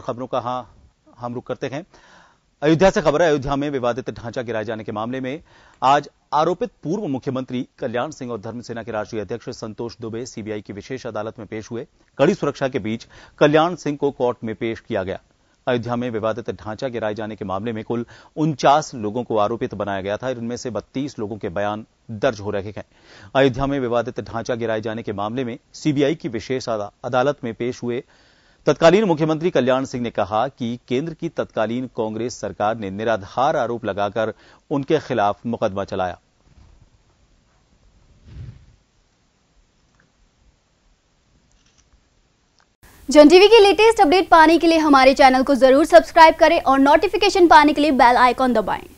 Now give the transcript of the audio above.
और खबरों का हाँ हम रुख करते हैं अयोध्या से खबर है अयोध्या में विवादित ढांचा गिराए जाने के मामले में आज आरोपित पूर्व मुख्यमंत्री कल्याण सिंह और धर्मसेना के राष्ट्रीय अध्यक्ष संतोष दुबे सीबीआई की विशेष अदालत में पेश हुए कड़ी सुरक्षा के बीच कल्याण सिंह को कोर्ट में पेश किया गया अयोध्या में विवादित ढांचा गिराए जाने के मामले में कुल उनचास लोगों को आरोपित बनाया गया था इनमें से बत्तीस लोगों के बयान दर्ज हो रहे हैं अयोध्या में विवादित ढांचा गिराए जाने के मामले में सीबीआई की विशेष अदालत में पेश हुए तत्कालीन मुख्यमंत्री कल्याण सिंह ने कहा कि केंद्र की तत्कालीन कांग्रेस सरकार ने निराधार आरोप लगाकर उनके खिलाफ मुकदमा चलाया जन टीवी की लेटेस्ट अपडेट पाने के लिए हमारे चैनल को जरूर सब्सक्राइब करें और नोटिफिकेशन पाने के लिए बेल आइकॉन दबाएं